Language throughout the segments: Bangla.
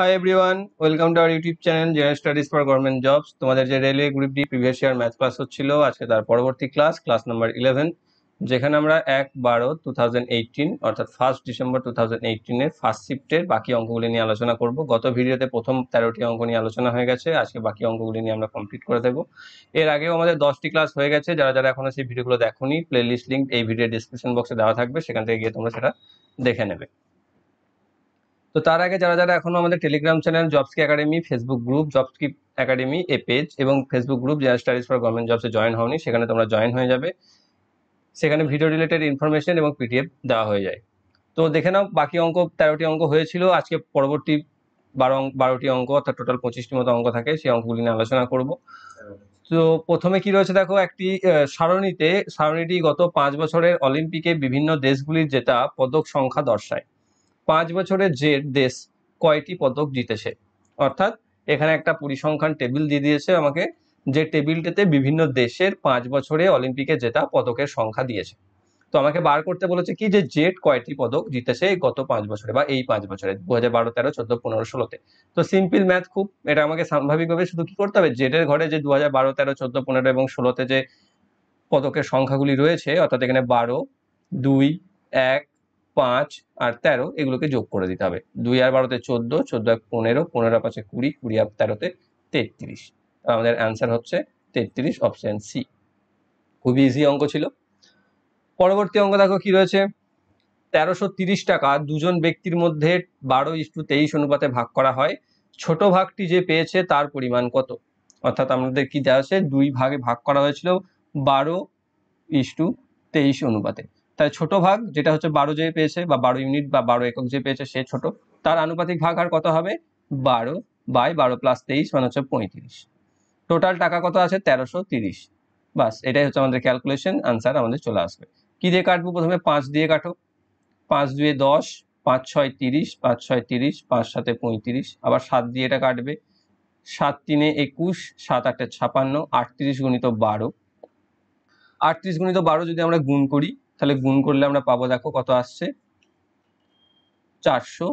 high everyone welcome to our YouTube channel general studies for government jobs তোমাদের যে railway group D previous year math class হচ্ছিল আজকে তার পরবর্তী ক্লাস ক্লাস নাম্বার ইলেভেন যেখানে আমরা এক বারো টু থাউজেন্ড অর্থাৎ ফার্স্ট ডিসেম্বর টু থাউজেন্ড এইটিনের ফার্স্ট শিফটের বাকি অঙ্কগুলি নিয়ে আলোচনা করব গত ভিডিওতে প্রথম তেরোটি অঙ্ক নিয়ে আলোচনা হয়ে গেছে আজকে বাকি অঙ্কগুলি নিয়ে আমরা কমপ্লিট করে দেবো এর আগেও আমাদের দশটি ক্লাস হয়ে গেছে যারা যারা এখনো সেই ভিডিওগুলো দেখোনি প্লেলিস্ট লিঙ্ক এই ভিডিও ডিসক্রিপশন বক্সে দেওয়া থাকবে সেখান থেকে গিয়ে তোমরা সেটা দেখে নেবে তো তার আগে যারা যারা এখনো আমাদের টেলিগ্রাম চ্যানেল জবস্কি একাডেমি ফেসবুক গ্রুপ কি একাডেমি এ পেজ এবং ফেসবুক গ্রুপ যারা স্টাডিজ ফর গভর্নমেন্ট জবসে জয়েন হওনি সেখানে তোমরা জয়েন হয়ে যাবে সেখানে ভিডিও রিলেটেড ইনফরমেশন এবং পিডিএফ দেওয়া হয়ে যায় তো দেখে নাও বাকি অঙ্ক তেরোটি অঙ্ক হয়েছিল আজকে পরবর্তী বারো বারোটি অঙ্ক অর্থাৎ টোটাল পঁচিশটি মতো অঙ্ক থাকে সেই অঙ্কগুলি নিয়ে আলোচনা করব তো প্রথমে কি রয়েছে দেখো একটি সারণীতে সারণীটি গত পাঁচ বছরের অলিম্পিকে বিভিন্ন দেশগুলির জেতা পদক সংখ্যা দর্শায় পাঁচ বছরে যে দেশ কয়টি পদক জিতেছে অর্থাৎ এখানে একটা পরিসংখ্যান টেবিল দিয়ে দিয়েছে আমাকে যে টেবিলটিতে বিভিন্ন দেশের পাঁচ বছরে অলিম্পিকে জেতা পদকের সংখ্যা দিয়েছে তো আমাকে বার করতে বলেছে কি যে জেট কয়টি পদক জিতেছে গত পাঁচ বছরে বা এই পাঁচ বছরে দু হাজার বারো তেরো চোদ্দ পনেরো ষোলোতে তো সিম্পল ম্যাথ খুব এটা আমাকে স্বাভাবিকভাবে শুধু কি করতে হবে জেটের ঘরে যে দু হাজার বারো তেরো চোদ্দ পনেরো এবং ষোলোতে যে পদকের সংখ্যাগুলি রয়েছে অর্থাৎ এখানে বারো দুই এক পাঁচ আর তেরো এগুলোকে যোগ করে দিতে হবে দুই আর বারোতে চোদ্দ চোদ্দ আর পনেরো পনেরো পাঁচে কুড়ি কুড়ি আর তেরোতে তেত্রিশ আমাদের অ্যান্সার হচ্ছে তেত্রিশ অপশান সি খুবই ইজি অঙ্ক ছিল পরবর্তী অঙ্ক দেখো কি রয়েছে তেরোশো তিরিশ টাকা দুজন ব্যক্তির মধ্যে বারো ইস্টু তেইশ অনুপাতে ভাগ করা হয় ছোট ভাগটি যে পেয়েছে তার পরিমাণ কত অর্থাৎ আমাদের কি দেওয়া আছে দুই ভাগে ভাগ করা হয়েছিল বারো ইস্টু তেইশ অনুপাতে তাই ছোট ভাগ যেটা হচ্ছে বারো যে পেয়েছে বা বারো ইউনিট বা বারো একক যে পেয়েছে সে ছোট তার আনুপাতিক ভাগ আর কত হবে বারো বাই বারো প্লাস তেইশ মানে হচ্ছে পঁয়ত্রিশ টোটাল টাকা কত আছে তেরোশো তিরিশ বাস এটাই হচ্ছে আমাদের ক্যালকুলেশন আনসার আমাদের চলে আসবে কী দিয়ে কাটবো প্রথমে পাঁচ দিয়ে কাটো পাঁচ দুয়ে দশ পাঁচ ছয় তিরিশ পাঁচ ছয় তিরিশ পাঁচ সাতে পঁয়ত্রিশ আবার সাত দিয়ে এটা কাটবে সাত তিনে একুশ সাত আটটা ছাপান্ন আটত্রিশ গুণিত বারো আটত্রিশ গুণিত বারো যদি আমরা গুণ করি তাহলে গুণ করলে আমরা পাবো দেখো কত আসছে চারশো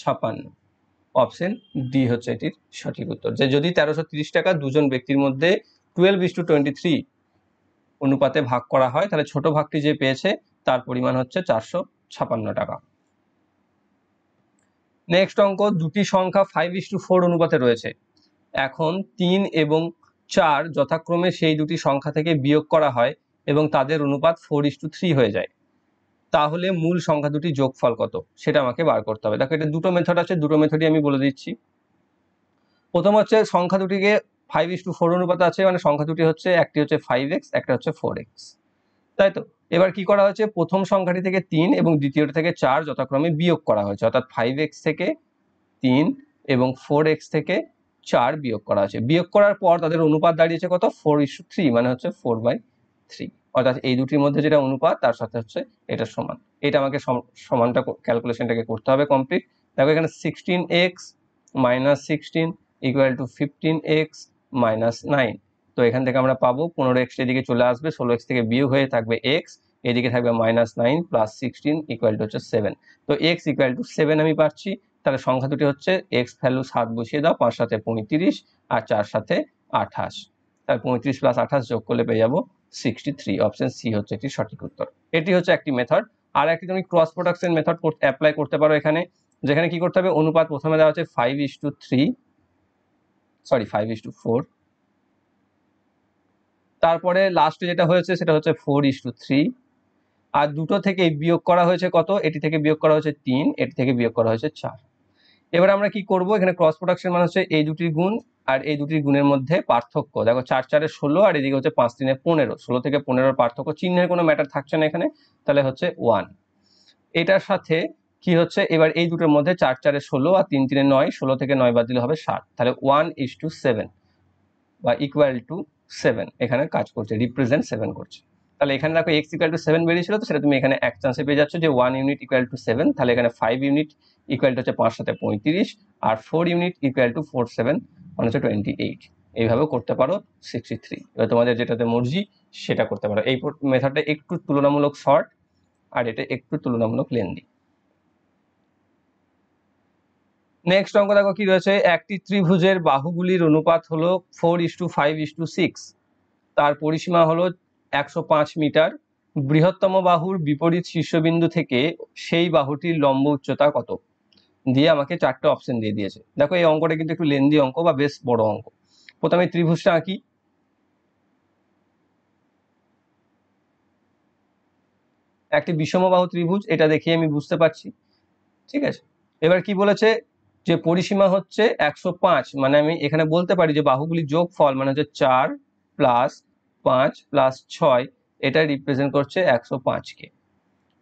ছাপান্ন অপশন ডি হচ্ছে এটির সঠিক উত্তর যে যদি তেরোশো টাকা দুজন ব্যক্তির মধ্যে twelve is to twenty three অনুপাতে ভাগ করা হয় তাহলে ছোট ভাগটি যে পেয়েছে তার পরিমাণ হচ্ছে চারশো ছাপান্ন টাকা নেক্সট অঙ্ক দুটি সংখ্যা ফাইভ ইস টু ফোর অনুপাতে রয়েছে এখন তিন এবং চার যথাক্রমে সেই দুটি সংখ্যা থেকে বিয়োগ করা হয় এবং তাদের অনুপাত ফোর ইস টু থ্রি হয়ে যায় তাহলে মূল সংখ্যা দুটি যোগফল কত সেটা আমাকে বার করতে হবে দেখো এটা দুটো মেথড আছে দুটো মেথডই আমি বলে দিচ্ছি প্রথম হচ্ছে সংখ্যা দুটিকে ফাইভ ইস টু ফোর অনুপাত আছে মানে সংখ্যা দুটি হচ্ছে একটি হচ্ছে ফাইভ এক্স একটা হচ্ছে ফোর এক্স তাই তো এবার কি করা হয়েছে প্রথম সংখ্যাটি থেকে তিন এবং দ্বিতীয়টি থেকে চার যথাক্রমে বিয়োগ করা হয়েছে অর্থাৎ ফাইভ এক্স থেকে তিন এবং ফোর এক্স থেকে চার বিয়োগ করা হয়েছে বিয়োগ করার পর তাদের অনুপাত দাঁড়িয়েছে কত ফোর ইস থ্রি মানে হচ্ছে ফোর বাই থ্রি অর্থাৎ এই দুটির মধ্যে যেটা অনুপাত তার সাথে হচ্ছে এটা সমান এটা আমাকে সমানটা ক্যালকুলেশনটাকে করতে হবে কমপ্লিট দেখো এখানে sixteen x minus sixteen equal to fifteen x minus nine তো এখান থেকে আমরা পাবো পনেরো এক্স এদিকে চলে আসবে ষোলো এক্স থেকে বিয়ে হয়ে থাকবে এক্স এদিকে থাকবে minus nine plus sixteen equal to হচ্ছে সেভেন তো এক্স ইকুয়াল টু সেভেন আমি পাচ্ছি তাহলে সংখ্যা দুটি হচ্ছে এক্স ভ্যালু সাত বসিয়ে দাও পাঁচ সাথে পঁয়ত্রিশ আর চার সাথে আঠাশ তার পঁয়ত্রিশ প্লাস আঠাশ যোগ করলে পেয়ে যাবো সিক্সটি থ্রি অপশন সি হচ্ছে একটি সঠিক উত্তর এটি হচ্ছে একটি মেথড আর একটি তুমি ক্রস প্রোডাকশন মেথড অ্যাপ্লাই করতে পারো এখানে যেখানে কি করতে হবে অনুপাত প্রথমে দেওয়া হচ্ছে five is to three sorry five is to four তারপরে লাস্টে যেটা হয়েছে সেটা হচ্ছে ফোর ইস টু থ্রি আর দুটো থেকে বিয়োগ করা হয়েছে কত এটি থেকে বিয়োগ করা হয়েছে তিন এটি থেকে বিয়োগ করা হয়েছে চার এবার আমরা কি করব এখানে ক্রস প্রোডাকশন মানে হচ্ছে এই দুটির গুণ আর এই দুটি গুণের মধ্যে পার্থক্য দেখো চার চারে ষোলো আর এদিকে হচ্ছে পাঁচ তিনে পনেরো ষোলো থেকে পনেরোর পার্থক্য চিহ্নের কোনো ম্যাটার থাকছে না এখানে তাহলে হচ্ছে ওয়ান এটার সাথে কি হচ্ছে এবার এই দুটোর মধ্যে চার চারে ষোলো আর তিন তিনে নয় ষোলো থেকে নয় বাদ দিলে হবে ষাট তাহলে ওয়ান ইস টু সেভেন বা ইকুয়াল টু সেভেন এখানে কাজ করছে রিপ্রেজেন্ট সেভেন করছে তাহলে এখানে দেখো এক্স ইকুয়াল টু সেভেন বেরিয়েছিল তো সেটা তুমি এখানে এক চান্সে পেয়ে যাচ্ছ যে one unit equal to seven তাহলে এখানে ফাইভ ইউনিট ইকুয়াল টু হচ্ছে পাঁচ সাথে পঁয়ত্রিশ আর four unit equal to four seven মানে হচ্ছে টোয়েন্টি এইট এইভাবেও করতে পারো সিক্সটি থ্রি এবার তোমাদের যেটাতে মর্জি সেটা করতে পারো এই মেথডটা একটু তুলনামূলক শর্ট আর এটা একটু তুলনামূলক লেন্দি নেক্সট অঙ্ক দেখো কি রয়েছে একটি ত্রিভুজের বাহুগুলির অনুপাত হলো four is to five is to six তার পরিসীমা হলো একশো পাঁচ মিটার বৃহত্তম বাহুর বিপরীত শীর্ষবিন্দু থেকে সেই বাহুটির লম্ব উচ্চতা কত দিয়ে আমাকে চারটে অপশন দিয়ে দিয়েছে দেখো এই অঙ্কটা কিন্তু একটু লেন্দি অঙ্ক বা বেশ বড় অঙ্ক প্রথমে ত্রিভুজটা আঁকি একটি বিষমবাহু ত্রিভুজ এটা দেখে আমি বুঝতে পারছি ঠিক আছে এবার কি বলেছে যে পরিসীমা হচ্ছে একশো মানে আমি এখানে বলতে পারি যে বাহুগুলি যোগ ফল মানে হচ্ছে চার প্লাস পাঁচ প্লাস ছয় এটা রিপ্রেজেন্ট করছে একশো পাঁচকে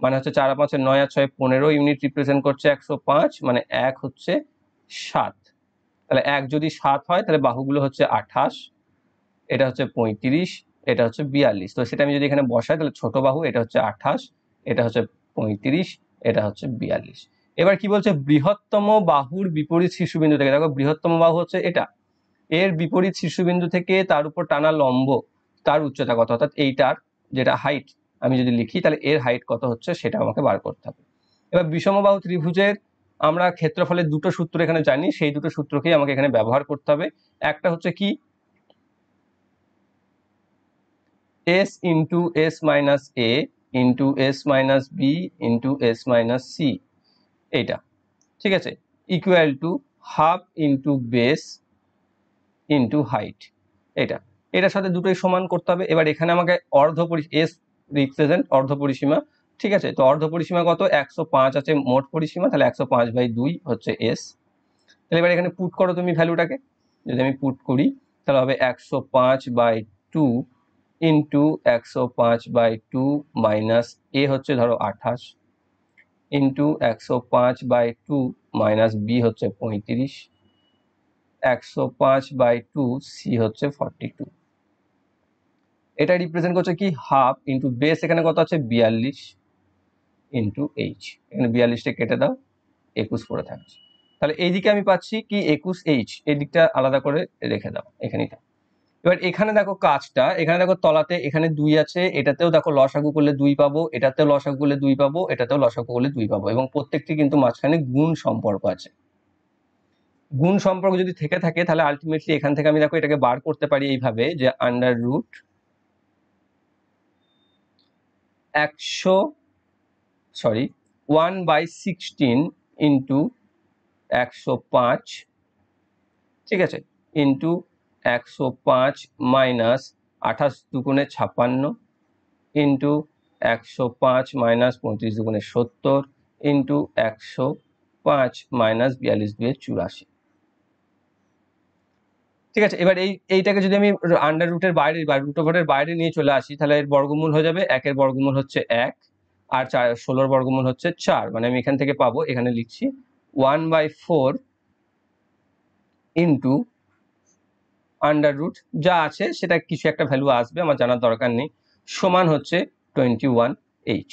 মানে হচ্ছে চার পাঁচে নয় আর ছয় পনেরো ইউনিট রিপ্রেজেন্ট করছে একশো পাঁচ মানে এক হচ্ছে সাত তাহলে এক যদি সাত হয় তাহলে বাহুগুলো হচ্ছে আঠাশ এটা হচ্ছে পঁয়ত্রিশ এটা হচ্ছে বিয়াল্লিশ তো সেটা আমি যদি এখানে বসাই তাহলে ছোট বাহু এটা হচ্ছে আঠাশ এটা হচ্ছে পঁয়ত্রিশ এটা হচ্ছে বিয়াল্লিশ এবার কি বলছে বৃহত্তম বাহুর বিপরীত শীর্ষবিন্দু থেকে দেখো বৃহত্তম বাহু হচ্ছে এটা এর বিপরীত শীর্ষবিন্দু থেকে তার উপর টানা লম্ব তার উচ্চতা কত অর্থাৎ এইটার যেটা হাইট আমি যদি লিখি তাহলে এর হাইট কত হচ্ছে সেটা আমাকে বার করতে হবে এবার বিষমবাহু ত্রিভুজের আমরা ক্ষেত্রফলের দুটো সূত্র এখানে জানি সেই দুটো সূত্রকেই আমাকে এখানে ব্যবহার করতে হবে একটা হচ্ছে কি S into S minus A into S minus B into S minus C এইটা ঠিক আছে equal to half into base into height এটা এটার সাথে দুটোই সমান করতে হবে এবার এখানে আমাকে অর্ধ এস রিপ্রেজেন্ট অর্ধ পরিসীমা ঠিক আছে তো অর্ধ পরিসীমা কত একশো পাঁচ আছে মোট পরিসীমা তাহলে একশো পাঁচ বাই দুই হচ্ছে এস তাহলে এবার এখানে পুট করো তুমি ভ্যালুটাকে যদি আমি পুট করি তাহলে হবে একশো পাঁচ বাই টু ইন্টু একশো পাঁচ বাই টু মাইনাস এ হচ্ছে ধরো আঠাশ ইন্টু একশো পাঁচ বাই টু মাইনাস বি হচ্ছে পঁয়ত্রিশ একশো পাঁচ বাই টু সি হচ্ছে ফর্টি টু এটা রিপ্রেজেন্ট করছে কি হাফ ইন্টু বেস এখানে কত আছে বিয়াল্লিশ ইন্টু এইচ এখানে বিয়াল্লিশটা কেটে দাও একুশ পড়ে থাকছে তাহলে এইদিকে আমি পাচ্ছি কি একুশ এইচ এই দিকটা আলাদা করে রেখে দাও এখানেই থাক এবার এখানে দেখো কাজটা এখানে দেখো তলাতে এখানে দুই আছে এটাতেও দেখো লসাগু করলে দুই পাবো এটাতেও লসাগু করলে দুই পাবো এটাতেও লসাগু করলে দুই পাবো এবং প্রত্যেকটি কিন্তু মাঝখানে গুণ সম্পর্ক আছে গুণ সম্পর্ক যদি থেকে থাকে তাহলে আলটিমেটলি এখান থেকে আমি দেখো এটাকে বার করতে পারি এইভাবে যে আন্ডার রুট একশো sorry one by sixteen into একশো পাঁচ ঠিক আছে ইন্টু একশো পাঁচ মাইনাস আঠাশ দুগুণে ছাপান্ন ইন্টু একশো পাঁচ মাইনাস পঁয়ত্রিশ দুগুণে সত্তর ইন্টু একশো পাঁচ মাইনাস বিয়াল্লিশ দুয়ে চুরাশি ঠিক আছে এবার এই এইটাকে যদি আমি আন্ডার রুটের বাইরে বা রুট ওভারের বাইরে নিয়ে চলে আসি তাহলে এর বর্গমূল হয়ে যাবে একের বর্গমূল হচ্ছে এক আর চার ষোলোর বর্গমূল হচ্ছে চার মানে আমি এখান থেকে পাবো এখানে লিখছি one by four into under root যা আছে সেটা কিছু একটা ভ্যালু আসবে আমার জানার দরকার নেই সমান হচ্ছে টোয়েন্টি ওয়ান এইচ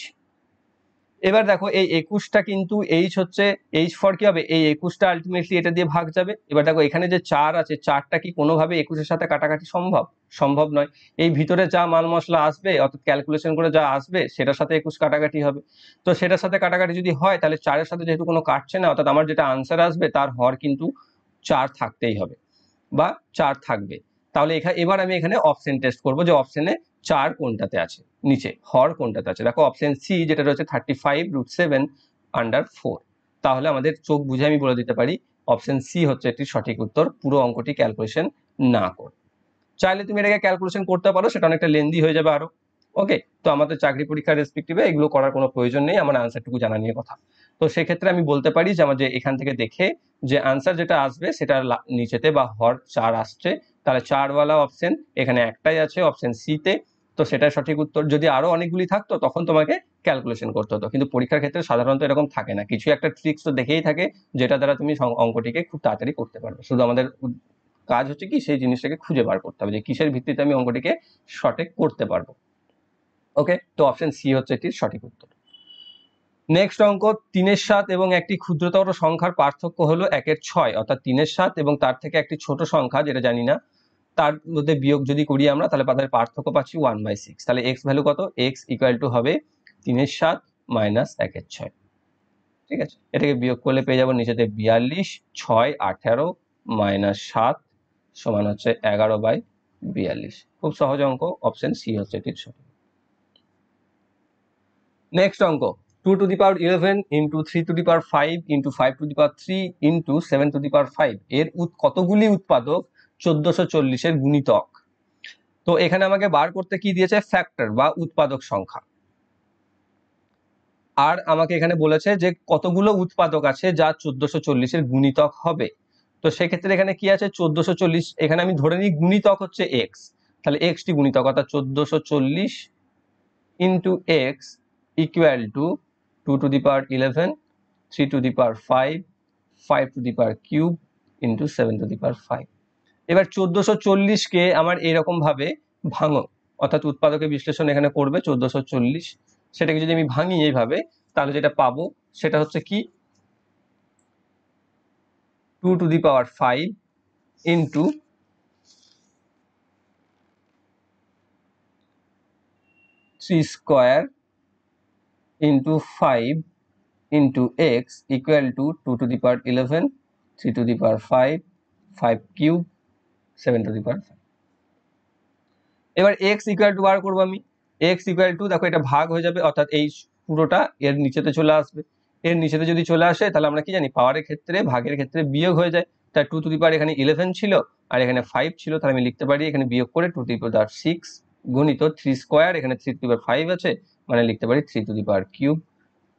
এবার দেখো এই একুশটা কিন্তু এইচ হচ্ছে এইচ ফর কি হবে এই একুশটা আলটিমেটলি এটা দিয়ে ভাগ যাবে এবার দেখো এখানে যে চার আছে চারটা কি কোনোভাবে একুশের সাথে কাটাকাটি সম্ভব সম্ভব নয় এই ভিতরে যা মাল মশলা আসবে অর্থাৎ ক্যালকুলেশন করে যা আসবে সেটার সাথে একুশ কাটাকাটি হবে তো সেটার সাথে কাটাকাটি যদি হয় তাহলে চারের সাথে যেহেতু কোনো কাটছে না অর্থাৎ আমার যেটা আনসার আসবে তার হর কিন্তু চার থাকতেই হবে বা চার থাকবে তাহলে এখানে এবার আমি এখানে অপশন টেস্ট করব যে অপশনে চার কোনটাতে আছে নিচে হর কোনটাতে আছে দেখো অপশন সি যেটা রয়েছে thirty five root seven under four তাহলে আমাদের চোখ বুঝে আমি বলে দিতে পারি অপশন সি হচ্ছে একটি সঠিক উত্তর পুরো অঙ্কটি ক্যালকুলেশন না করে চাইলে তুমি এটাকে ক্যালকুলেশন করতে পারো সেটা অনেকটা লেন্দি হয়ে যাবে আরো ওকে তো আমাদের চাকরি পরীক্ষার রেসপেক্টিভে এগুলো করার কোনো প্রয়োজন নেই আমার আনসারটুকু জানা নিয়ে কথা তো সেক্ষেত্রে আমি বলতে পারি যে আমাদের এখান থেকে দেখে যে আনসার যেটা আসবে সেটা নিচেতে বা হর চার আসছে তাহলে চারওয়ালা অপশন এখানে একটাই আছে অপশন সিতে তো সেটা সঠিক উত্তর যদি আরও অনেকগুলি থাকতো তখন তোমাকে ক্যালকুলেশন করতে হতো কিন্তু পরীক্ষার ক্ষেত্রে সাধারণত এরকম থাকে না কিছু একটা ট্রিক্স তো দেখেই থাকে যেটা দ্বারা তুমি অঙ্কটিকে খুব তাড়াতাড়ি করতে পারবে শুধু আমাদের কাজ হচ্ছে কি সেই জিনিসটাকে খুঁজে বার করতে হবে যে কিসের ভিত্তিতে আমি অঙ্কটিকে সঠিক করতে পারবো ওকে তো অপশন সি হচ্ছে এটির সঠিক উত্তর নেক্সট অঙ্ক তিনের সাত এবং একটি ক্ষুদ্রতর সংখ্যার পার্থক্য হলো একের ছয় অর্থাৎ তিনের সাত এবং তার থেকে একটি ছোট সংখ্যা যেটা জানি না তার মধ্যে বিয়োগ যদি করি আমরা তাহলে তাদের পার্থক্য পাচ্ছি ওয়ান বাই সিক্স তাহলে এক্স ভ্যালু কত এক্স ইকুয়াল টু হবে তিনের সাত মাইনাস একের ছয় ঠিক আছে এটাকে বিয়োগ করলে পেয়ে যাবো নিচেতে বিয়াল্লিশ ছয় আঠেরো মাইনাস সাত সমান হচ্ছে এগারো বাই বিয়াল্লিশ খুব সহজ অঙ্ক অপশন সি হচ্ছে এটির সঠিক নেক্সট অঙ্ক two to the power eleven into three to the power five into five to the power three into seven to the power five এর কতগুলি উৎপাদক চোদ্দশো চল্লিশের গুণিতক তো এখানে আমাকে বার করতে কি দিয়েছে ফ্যাক্টর বা উৎপাদক সংখ্যা আর আমাকে এখানে বলেছে যে কতগুলো উৎপাদক আছে যা চোদ্দশো চল্লিশের গুণিতক হবে তো সেক্ষেত্রে এখানে কি আছে চোদ্দশো চল্লিশ এখানে আমি ধরে নিই গুণিতক হচ্ছে এক্স তাহলে এক্সটি গুণিতক অর্থাৎ চোদ্দশো চল্লিশ into x equal to two to the power eleven three to the power five five to the power cube into seven to the power five এবার চোদ্দোশো চল্লিশকে আমার এরকমভাবে ভাঙো অর্থাৎ উৎপাদকের বিশ্লেষণ এখানে করবে চোদ্দোশো চল্লিশ সেটাকে যদি আমি ভাঙি এইভাবে তাহলে যেটা পাবো সেটা হচ্ছে কি two to the power five into three square into five into x equal to two to the power eleven three to the power five five cube seven to the power এবার এক্স ইকুয়াল টু বার করবো আমি এক্স ইকুয়াল টু দেখো এটা ভাগ হয়ে যাবে অর্থাৎ এই পুরোটা এর নিচেতে চলে আসবে এর নিচেতে যদি চলে আসে তাহলে আমরা কি জানি পাওয়ারের ক্ষেত্রে ভাগের ক্ষেত্রে বিয়োগ হয়ে যায় তার টু টু দি পাওয়ার এখানে ইলেভেন ছিল আর এখানে ফাইভ ছিল তাহলে আমি লিখতে পারি এখানে বিয়োগ করে two to the power six গুণিত থ্রি স্কোয়ার এখানে three to the power five আছে মানে লিখতে পারি three to the power cube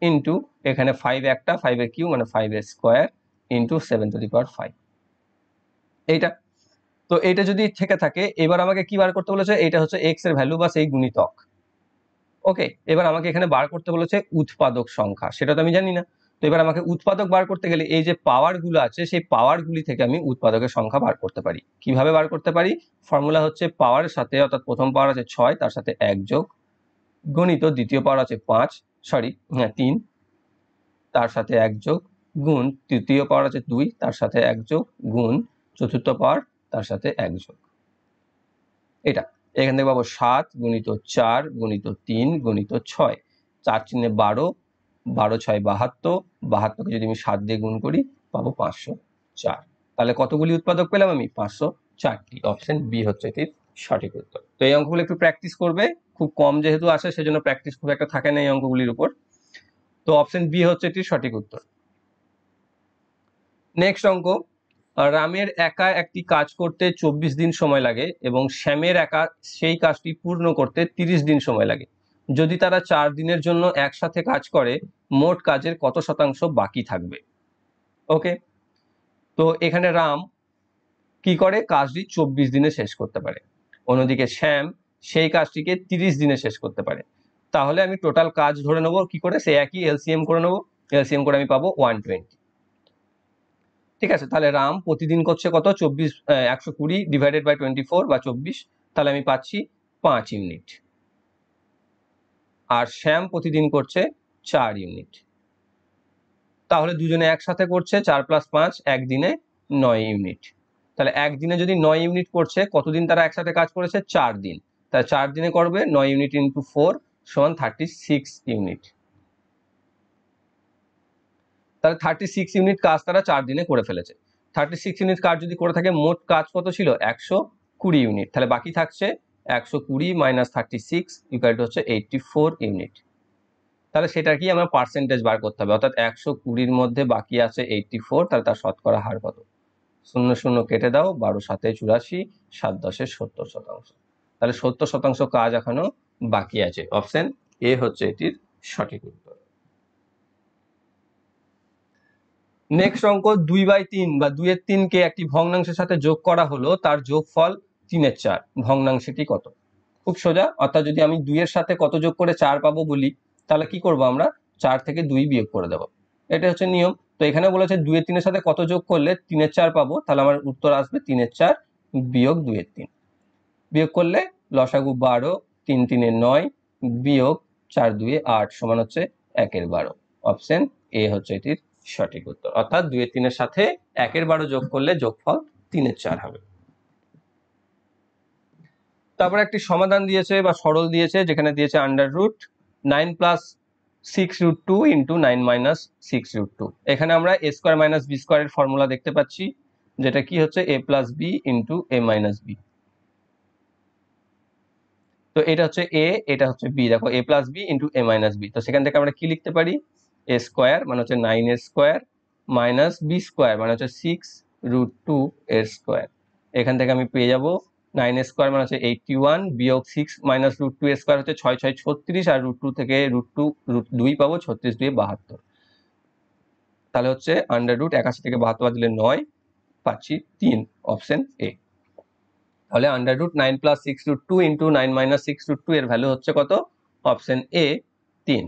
into এখানে ফাইভ একটা ফাইভের কিউ মানে ফাইভের square into seven to the power five এইটা তো এটা যদি থেকে থাকে এবার আমাকে কি বার করতে বলেছে এটা হচ্ছে এক্স এর ভ্যালু বা সেই গুণিতক ওকে এবার আমাকে এখানে বার করতে বলেছে উৎপাদক সংখ্যা সেটা তো আমি জানি না তো এবার আমাকে উৎপাদক বার করতে গেলে এই যে পাওয়ারগুলো আছে সেই পাওয়ারগুলি থেকে আমি উৎপাদকের সংখ্যা বার করতে পারি কিভাবে বার করতে পারি ফর্মুলা হচ্ছে পাওয়ারের সাথে অর্থাৎ প্রথম পাওয়ার আছে ছয় তার সাথে এক যোগ গণিত দ্বিতীয় পাওয়ার আছে পাঁচ সরি হ্যাঁ তিন তার সাথে এক যোগ গুণ তৃতীয় পাওয়ার আছে দুই তার সাথে এক যোগ গুণ চতুর্থ পাওয়ার তার সাথে একজন এটা এখান থেকে পাবো সাত গুণিত চার গুণিত তিন গুণিত ছয় চার চিহ্নে বারো বারো ছয় বাহাত্তর বাহাত্তরকে যদি আমি সাত দিয়ে গুণ করি পাবো পাঁচশো চার তাহলে কতগুলি উৎপাদক পেলাম আমি পাঁচশো চারটি অপশন বি হচ্ছে এটির সঠিক উত্তর তো এই অঙ্কগুলো একটু প্র্যাকটিস করবে খুব কম যেহেতু আসে সেজন্য প্র্যাকটিস খুব একটা থাকে না এই অঙ্কগুলির উপর তো অপশন বি হচ্ছে এটির সঠিক উত্তর নেক্সট অঙ্ক রামের একা একটি কাজ করতে চব্বিশ দিন সময় লাগে এবং শ্যামের একা সেই কাজটি পূর্ণ করতে ৩০ দিন সময় লাগে যদি তারা চার দিনের জন্য একসাথে কাজ করে মোট কাজের কত শতাংশ বাকি থাকবে ওকে তো এখানে রাম কি করে কাজটি চব্বিশ দিনে শেষ করতে পারে অন্যদিকে শ্যাম সেই কাজটিকে ৩০ দিনে শেষ করতে পারে তাহলে আমি টোটাল কাজ ধরে নেবো কি করে সে একই এলসিএম করে নেবো এলসিএম করে আমি পাবো ওয়ান টোয়েন্টি ঠিক আছে তাহলে রাম প্রতিদিন করছে কত চব্বিশ একশো কুড়ি ডিভাইডেড বাই টোয়েন্টি ফোর বা চব্বিশ তাহলে আমি পাচ্ছি পাঁচ ইউনিট আর শ্যাম প্রতিদিন করছে চার ইউনিট তাহলে দুজনে একসাথে করছে চার প্লাস পাঁচ একদিনে নয় ইউনিট তাহলে একদিনে যদি নয় ইউনিট করছে কতদিন তারা একসাথে কাজ করেছে চার দিন তাহলে চার দিনে করবে নয় ইউনিট ইন্টু ফোর সমান থার্টি সিক্স ইউনিট তাহলে থার্টি সিক্স ইউনিট কাজ তারা চার দিনে করে ফেলেছে থার্টি সিক্স ইউনিট কাজ যদি করে থাকে মোট কাজ কত ছিল একশো কুড়ি ইউনিট তাহলে বাকি থাকছে একশো কুড়ি মাইনাস থার্টি সিক্স ইউকালটি হচ্ছে এইটটি ফোর ইউনিট তাহলে সেটা কি আমরা পার্সেন্টেজ বার করতে হবে অর্থাৎ একশো কুড়ির মধ্যে বাকি আছে এইটটি ফোর তাহলে তার শতকরা হার কত শূন্য শূন্য কেটে দাও বারো সাতে চুরাশি সাত দশে সত্তর শতাংশ তাহলে সত্তর শতাংশ কাজ এখনো বাকি আছে অপশন এ হচ্ছে এটির সঠিক নেক্সট অঙ্ক দুই বাই তিন বা দুইয়ের তিনকে একটি ভগ্নাংশের সাথে যোগ করা হলো তার যোগ ফল তিনের চার ভগ্নাংশটি কত খুব সোজা অর্থাৎ যদি আমি দুইয়ের সাথে কত যোগ করে চার পাবো বলি তাহলে কি করব আমরা চার থেকে দুই বিয়োগ করে দেবো এটা হচ্ছে নিয়ম তো এখানে বলেছে দুইয়ের তিনের সাথে কত যোগ করলে তিনের চার পাবো তাহলে আমার উত্তর আসবে তিনের চার বিয়োগ দুইয়ের তিন বিয়োগ করলে লসাগু বারো তিন তিনে নয় বিয়োগ চার দুয়ে আট সমান হচ্ছে একের বারো অপশন এ হচ্ছে এটির সঠিক উত্তর অর্থাৎ দুয়ের তিনের সাথে একের বারো যোগ করলে যোগফল তিনের চার হবে তারপর একটি সমাধান দিয়েছে বা সরল দিয়েছে যেখানে দিয়েছে under root nine plus six root two into nine minus six root two এখানে আমরা এ স্কোয়ার মাইনাস বি স্কোয়ারের ফর্মুলা দেখতে পাচ্ছি যেটা কি হচ্ছে A plus B into A minus B তো এটা হচ্ছে এ এটা হচ্ছে বি দেখো A plus B into A minus B তো সেখান থেকে আমরা কি লিখতে পারি এ স্কোয়ার মানে হচ্ছে নাইন এর স্কোয়ার মাইনাস বি স্কোয়ার মানে হচ্ছে সিক্স রুট টু এর স্কোয়ার এখান থেকে আমি পেয়ে যাব নাইন স্কোয়ার মানে হচ্ছে এইটটি ওয়ান বিয়োগ six minus root two square হচ্ছে ছয় ছয় ছত্রিশ আর রুট টু থেকে রুট টু রুট দুই পাবো ছত্রিশ দুই বাহাত্তর তাহলে হচ্ছে আন্ডার রুট একাশি থেকে বাহাত্তর দিলে নয় পাচ্ছি তিন অপশন এ তাহলে under root nine plus six root two into nine minus six root two এর ভ্যালু হচ্ছে কত অপশন এ তিন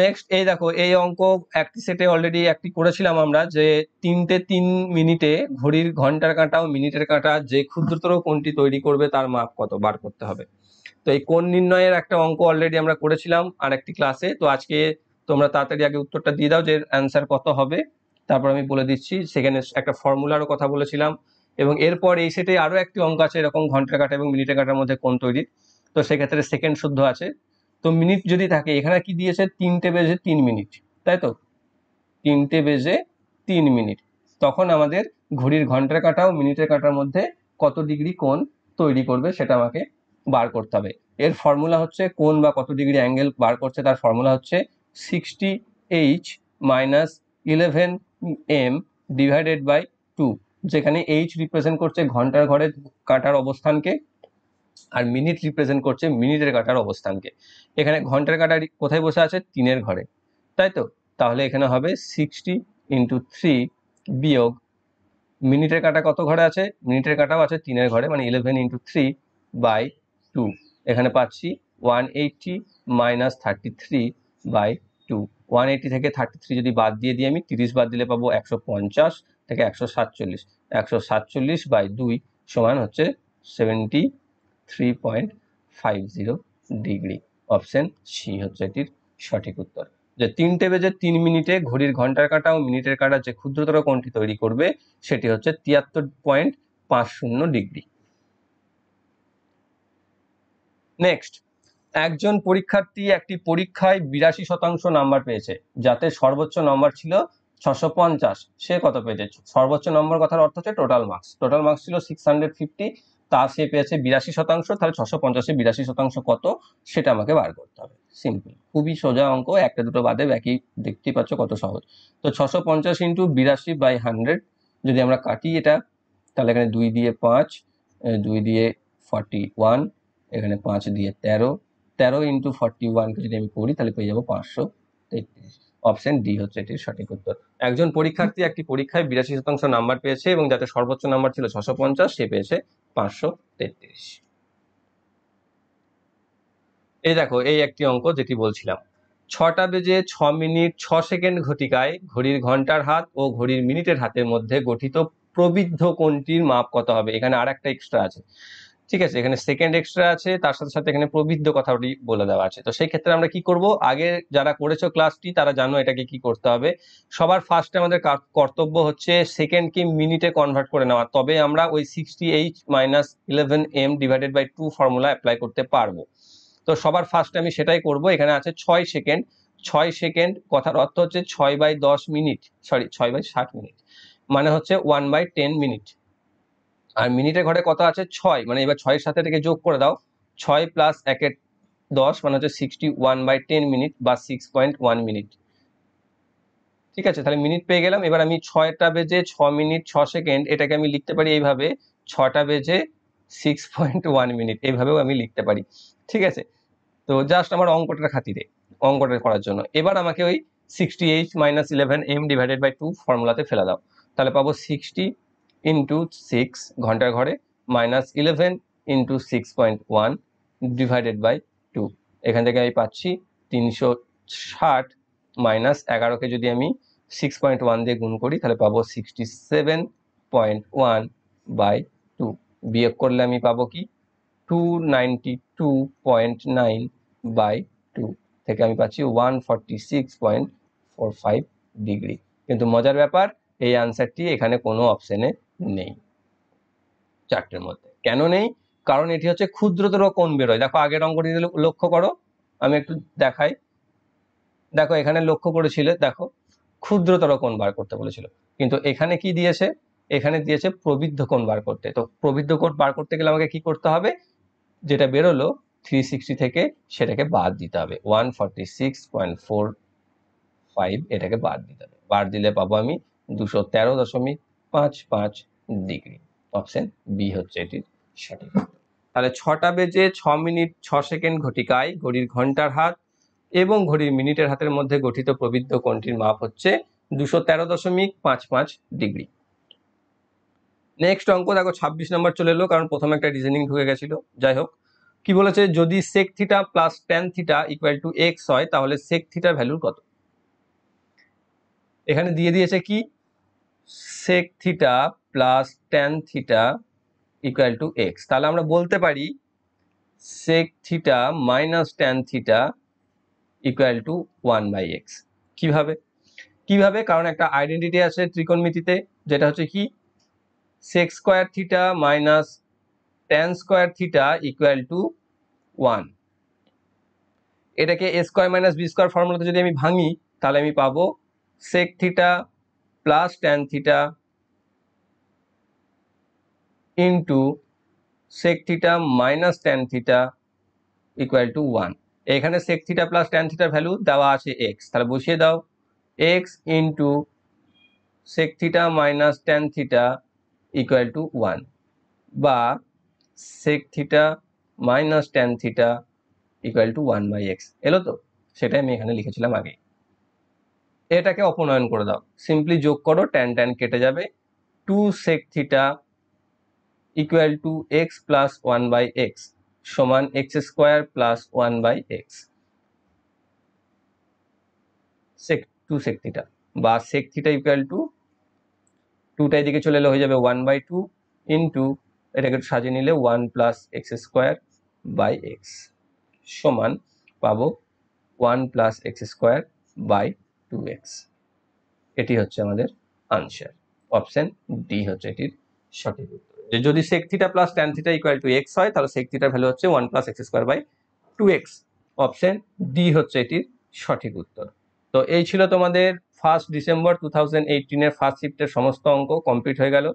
নেক্সট এই দেখো এই অঙ্ক একটি সেটে অলরেডি একটি করেছিলাম আমরা যে তিনটে তিন মিনিটে ঘড়ির ঘন্টার কাঁটা ও মিনিটের কাঁটা যে ক্ষুদ্রতর কোনটি তৈরি করবে তার মাপ কত বার করতে হবে তো এই কোন নির্ণয়ের একটা অঙ্ক অলরেডি আমরা করেছিলাম আর একটি ক্লাসে তো আজকে তোমরা তাড়াতাড়ি আগে উত্তরটা দিয়ে দাও যে অ্যান্সার কত হবে তারপর আমি বলে দিচ্ছি সেখানে একটা ফর্মুলারও কথা বলেছিলাম এবং এরপর এই সেটে আরও একটি অঙ্ক আছে এরকম ঘন্টা কাটা এবং মিনিটের কাটার মধ্যে কোন তৈরি তো সেক্ষেত্রে সেকেন্ড শুদ্ধ আছে তো মিনিট যদি থাকে এখানে কি দিয়েছে তিনটে বেজে তিন মিনিট তাই তো তিনটে বেজে তিন মিনিট তখন আমাদের ঘড়ির ঘন্টার কাটা ও মিনিটের কাটার মধ্যে কত ডিগ্রি কোন তৈরি করবে সেটা আমাকে বার করতে হবে এর ফর্মুলা হচ্ছে কোন বা কত ডিগ্রি অ্যাঙ্গেল বার করছে তার ফর্মুলা হচ্ছে sixty H minus eleven M divided by two যেখানে এইচ রিপ্রেজেন্ট করছে ঘন্টার ঘরে কাটার অবস্থানকে আর মিনিট রিপ্রেজেন্ট করছে মিনিটের কাটার অবস্থানকে এখানে ঘন্টার কাটার কোথায় বসে আছে তিনের ঘরে তাই তো তাহলে এখানে হবে সিক্সটি ইন্টু থ্রি বিয়োগ মিনিটের কাটা কত ঘরে আছে মিনিটের কাটাও আছে তিনের ঘরে মানে eleven into three by two এখানে পাচ্ছি one eighty minus thirty three by two one eighty থেকে থার্টি থ্রি যদি বাদ দিয়ে দিই আমি তিরিশ বাদ দিলে পাবো একশো পঞ্চাশ থেকে একশো সাতচল্লিশ একশো সাতচল্লিশ বাই দুই সমান হচ্ছে seventy three point five zero degree option C হচ্ছে এটির সঠিক উত্তর যে তিনটে বেজে তিন মিনিটে ঘড়ির ঘন্টার কাঁটা ও মিনিটের কাঁটা যে ক্ষুদ্রতর কোণটি তৈরি করবে সেটি হচ্ছে তিয়াত্তর পয়েন্ট পাঁচ শূন্য ডিগ্রি নেক্সট একজন পরীক্ষার্থী একটি পরীক্ষায় বিরাশি শতাংশ নাম্বার পেয়েছে যাতে সর্বোচ্চ নাম্বার ছিল ছশো পঞ্চাশ সে কত পেয়েছে সর্বোচ্চ নম্বর কথার অর্থ হচ্ছে টোটাল মার্কস টোটাল মার্কস ছিল সিক্স হান্ড্রেড ফিফটি তা সে পেয়েছে বিরাশি শতাংশ তাহলে ছশো পঞ্চাশে বিরাশি শতাংশ কত সেটা আমাকে বার করতে হবে সিম্পল খুবই সোজা অঙ্ক একটা দুটো বাদে বাকি দেখতেই পাচ্ছ কত সহজ তো ছশো পঞ্চাশ ইন্টু বিরাশি বাই হান্ড্রেড যদি আমরা কাটি এটা তাহলে এখানে দুই দিয়ে পাঁচ দুই দিয়ে ফর্টি ওয়ান এখানে পাঁচ দিয়ে তেরো তেরো ইন্টু ফর্টি ওয়ানকে যদি আমি করি তাহলে পেয়ে যাবো পাঁচশো তেত্রিশ অপশান ডি হচ্ছে এটির সঠিক উত্তর একজন পরীক্ষার্থী একটি পরীক্ষায় বিরাশি শতাংশ নাম্বার পেয়েছে এবং যাতে সর্বোচ্চ নাম্বার ছিল ছশো পঞ্চাশ সে পেয়েছে পাঁচশো তেত্রিশ এই দেখো এই একটি অঙ্ক যেটি বলছিলাম ছটা বেজে ছ মিনিট ছ সেকেন্ড ঘটিকায় ঘড়ির ঘন্টার হাত ও ঘড়ির মিনিটের হাতের মধ্যে গঠিত প্রবৃদ্ধ কোনটির মাপ কত হবে এখানে আর একটা এক্সট্রা আছে ঠিক আছে এখানে সেকেন্ড এক্সট্রা আছে তার সাথে সাথে এখানে প্রবৃদ্ধ কথাটি বলে দেওয়া আছে তো সেই ক্ষেত্রে আমরা কি করব আগে যারা করেছো ক্লাসটি তারা জানো এটাকে কি করতে হবে সবার ফার্স্টে আমাদের কর্তব্য হচ্ছে সেকেন্ডকে মিনিটে কনভার্ট করে নেওয়া তবে আমরা ওই sixty H minus eleven M divided by two formula apply করতে পারবো তো সবার ফার্স্টে আমি সেটাই করব এখানে আছে ছয় সেকেন্ড ছয় সেকেন্ড কথার অর্থ হচ্ছে ছয় বাই দশ মিনিট সরি ছয় বাই ষাট মিনিট মানে হচ্ছে ওয়ান বাই টেন মিনিট আর মিনিটের ঘরে কত আছে ছয় মানে এবার ছয়ের সাথে এটাকে যোগ করে দাও ছয় প্লাস একের দশ মানে হচ্ছে sixty one by ten minute বা সিক্স পয়েন্ট ওয়ান মিনিট ঠিক আছে তাহলে মিনিট পেয়ে গেলাম এবার আমি ছয়টা বেজে ছ মিনিট ছ সেকেন্ড এটাকে আমি লিখতে পারি এইভাবে ছটা বেজে সিক্স পয়েন্ট ওয়ান মিনিট এইভাবেও আমি লিখতে পারি ঠিক আছে তো জাস্ট আমার অঙ্কটার খাতিরে অঙ্কটা করার জন্য এবার আমাকে ওই sixty eight minus eleven M divided by two ফর্মুলাতে ফেলে দাও তাহলে পাবো সিক্সটি ইন্টু সিক্স ঘন্টার ঘরে minus eleven into six point one divided by two এখান থেকে আমি পাচ্ছি তিনশো ষাট মাইনাস এগারোকে যদি আমি সিক্স পয়েন্ট ওয়ান দিয়ে গুণ করি তাহলে পাবো sixty seven point one by two বিয়োগ করলে আমি পাবো কি two ninety two point nine by two থেকে আমি পাচ্ছি one forty six point four five degree কিন্তু মজার ব্যাপার এই আনসারটি এখানে কোনো অপশানে নেই চারটের মধ্যে কেন নেই কারণ এটি হচ্ছে ক্ষুদ্রতর কোণ বেরোয় দেখো আগের অঙ্কটি লক্ষ্য করো আমি একটু দেখাই দেখো এখানে লক্ষ্য করেছিল দেখো ক্ষুদ্রতর কোণ বার করতে বলেছিল কিন্তু এখানে কি দিয়েছে এখানে দিয়েছে প্রবৃদ্ধ কোণ বার করতে তো প্রবৃদ্ধ কোণ বার করতে গেলে আমাকে কি করতে হবে যেটা বেরোলো থ্রি সিক্সটি থেকে সেটাকে বাদ দিতে হবে one forty six point four five এটাকে বাদ দিতে হবে বাদ দিলে পাবো আমি দুশো তেরো দশমিক পাঁচ পাঁচ ডিগ্রি অপশন বি হচ্ছে এটির সঠিক তাহলে ছটা বেজে ছ মিনিট ছ সেকেন্ড ঘটিকায় ঘড়ির ঘন্টার হাত এবং ঘড়ির মিনিটের হাতের মধ্যে গঠিত প্রবৃদ্ধ কোণটির মাপ হচ্ছে দুশো তেরো দশমিক পাঁচ পাঁচ ডিগ্রি নেক্সট অঙ্ক দেখো ছাব্বিশ নম্বর চলে এলো কারণ প্রথমে একটা রিজনিং ঢুকে গেছিল যাই হোক কি বলেছে যদি sec theta plus tan theta equal to X হয় তাহলে সেক থিটার ভ্যালুর কত এখানে দিয়ে দিয়েছে কি sec theta plus tan theta equal to X তাহলে আমরা বলতে পারি sec theta minus tan theta equal to one by X কীভাবে কীভাবে কারণ একটা আইডেন্টিটি আছে ত্রিকোণমিতিতে যেটা হচ্ছে কি sec square theta minus tan square theta equal to one এটাকে A square minus B square ফর্মুলাতে যদি আমি ভাঙি তাহলে আমি পাবো sec theta plus tan theta into sec theta minus tan theta equal to one এখানে সেক থিটা প্লাস ট্যান থিটার ভ্যালু দেওয়া আছে এক্স তাহলে বসিয়ে দাও X into sec theta minus tan theta equal to one বা sec theta minus tan theta equal to one by X এলো তো সেটাই আমি এখানে লিখেছিলাম আগে এটাকে অপনয়ন করে দাও সিম্পলি যোগ করো ট্যান ট্যান কেটে যাবে two sec theta equal to X plus one by X সমান X square plus one by X sec two sec theta বা সেক থিটা ইকুয়াল টু টুটা এদিকে চলে এলে হয়ে যাবে ওয়ান বাই টু ইন্টু এটাকে সাজিয়ে নিলে one plus X square by X সমান পাবো one plus X square by two X এটি হচ্ছে আমাদের আনসার অপশন ডি হচ্ছে এটির সঠিক উত্তর যদি sec theta plus tan theta equal to X হয় তাহলে সেক থিটার ভ্যালু হচ্ছে one plus X square by two X option D হচ্ছে এটির সঠিক উত্তর তো এই ছিল তোমাদের ফার্স্ট ডিসেম্বর টু থাউজেন্ড এইটিনের ফার্স্ট শিফটের সমস্ত অঙ্ক কমপ্লিট হয়ে গেল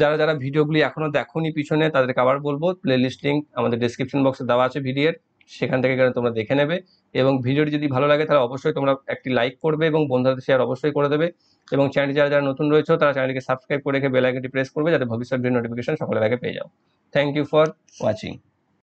যারা যারা ভিডিওগুলি এখনও দেখোনি পিছনে তাদেরকে আবার বলবো প্লে লিঙ্ক আমাদের ডিসক্রিপশন বক্সে দেওয়া আছে ভিডিওর সেখান থেকে তোমরা দেখে নেবে এবং ভিডিওটি যদি ভালো লাগে তাহলে অবশ্যই তোমরা একটি লাইক করবে এবং বন্ধুদের শেয়ার অবশ্যই করে দেবে এবং চ্যানেলটি যারা যারা নতুন রয়েছে তারা চ্যানেলকে সাবস্ক্রাইব করে রেখে বেলাইকনটি প্রেস করবে যাতে ভবিষ্যৎ ভিডিও নোটিফিকেশন সকলের আগে পেয়ে যাও থ্যাংক ইউ ফর ওয়াচিং